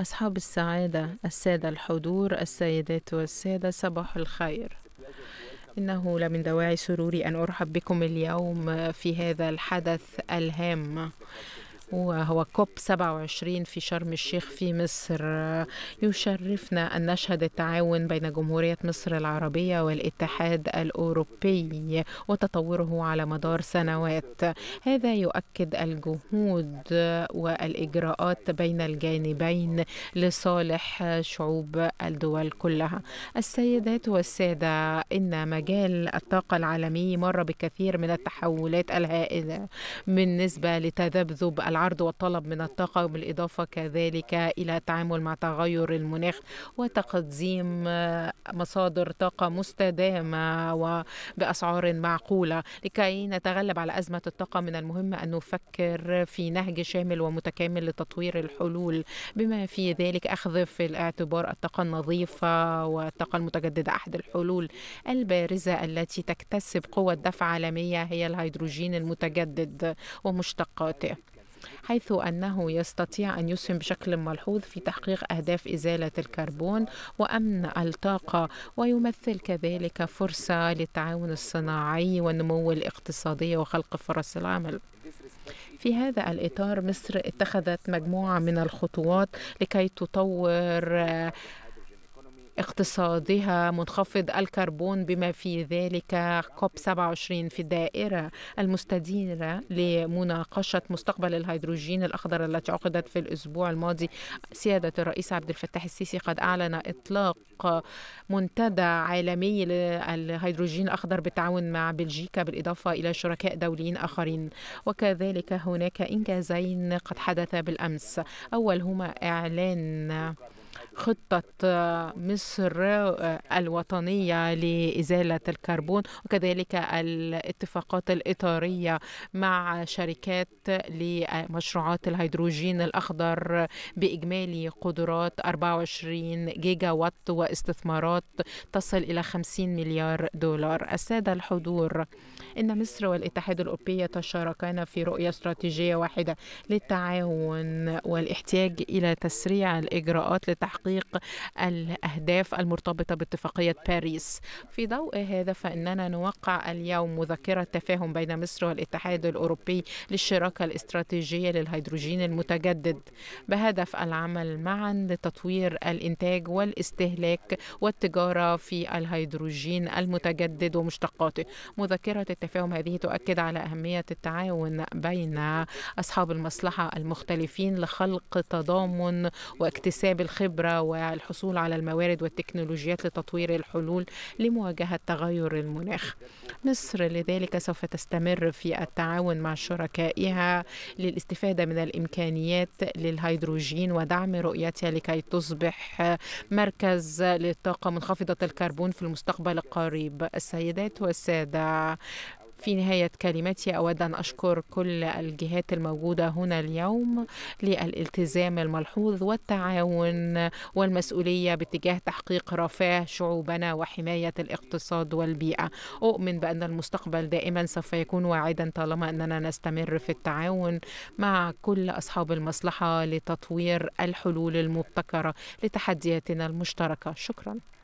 أصحاب السعادة السادة الحضور السيدات والسادة صباح الخير إنه لمن دواعي سروري أن أرحب بكم اليوم في هذا الحدث الهام وهو كوب 27 في شرم الشيخ في مصر يشرفنا أن نشهد التعاون بين جمهورية مصر العربية والاتحاد الأوروبي وتطوره على مدار سنوات هذا يؤكد الجهود والإجراءات بين الجانبين لصالح شعوب الدول كلها السيدات والسادة إن مجال الطاقة العالمي مر بكثير من التحولات الهائلة بالنسبة لتذبذب العالم العرض والطلب من الطاقة بالإضافة كذلك إلى التعامل مع تغير المناخ وتقديم آه، مصادر طاقة مستدامة وبأسعار معقولة لكي نتغلب على أزمة الطاقة من المهم أن نفكر في نهج شامل ومتكامل لتطوير الحلول بما في ذلك أخذ في الاعتبار الطاقة النظيفة والطاقة المتجددة أحد الحلول البارزة التي تكتسب قوة دفع عالمية هي الهيدروجين المتجدد ومشتقاته حيث أنه يستطيع أن يسهم بشكل ملحوظ في تحقيق أهداف إزالة الكربون وأمن الطاقة ويمثل كذلك فرصة للتعاون الصناعي والنمو الاقتصادي وخلق فرص العمل في هذا الإطار مصر اتخذت مجموعة من الخطوات لكي تطور اقتصادها منخفض الكربون بما في ذلك كوب 27 في الدائرة المستديرة لمناقشة مستقبل الهيدروجين الأخضر التي عقدت في الأسبوع الماضي سيادة الرئيس عبد الفتاح السيسي قد أعلن إطلاق منتدى عالمي للهيدروجين الأخضر بالتعاون مع بلجيكا بالإضافة إلى شركاء دوليين آخرين وكذلك هناك إنجازين قد حدثا بالأمس أولهما إعلان خطة مصر الوطنية لإزالة الكربون وكذلك الاتفاقات الإطارية مع شركات لمشروعات الهيدروجين الأخضر بإجمالي قدرات 24 جيجا وات واستثمارات تصل إلى 50 مليار دولار السادة الحضور إن مصر والاتحاد الأوروبي يتشاركان في رؤية استراتيجية واحدة للتعاون والاحتياج إلى تسريع الإجراءات لتحقيق تحقيق الأهداف المرتبطة باتفاقية باريس في ضوء هذا فإننا نوقع اليوم مذكرة تفاهم بين مصر والاتحاد الأوروبي للشراكة الاستراتيجية للهيدروجين المتجدد بهدف العمل معا لتطوير الإنتاج والاستهلاك والتجارة في الهيدروجين المتجدد ومشتقاته مذكرة التفاهم هذه تؤكد على أهمية التعاون بين أصحاب المصلحة المختلفين لخلق تضامن واكتساب الخبرة والحصول على الموارد والتكنولوجيات لتطوير الحلول لمواجهة تغير المناخ مصر لذلك سوف تستمر في التعاون مع شركائها للاستفادة من الإمكانيات للهيدروجين ودعم رؤيتها لكي تصبح مركز للطاقة منخفضة الكربون في المستقبل القريب السيدات والسادة في نهاية كلمتي أود أن أشكر كل الجهات الموجودة هنا اليوم للالتزام الملحوظ والتعاون والمسؤولية باتجاه تحقيق رفاه شعوبنا وحماية الاقتصاد والبيئة أؤمن بأن المستقبل دائما سوف يكون واعدا طالما أننا نستمر في التعاون مع كل أصحاب المصلحة لتطوير الحلول المبتكرة لتحدياتنا المشتركة شكرا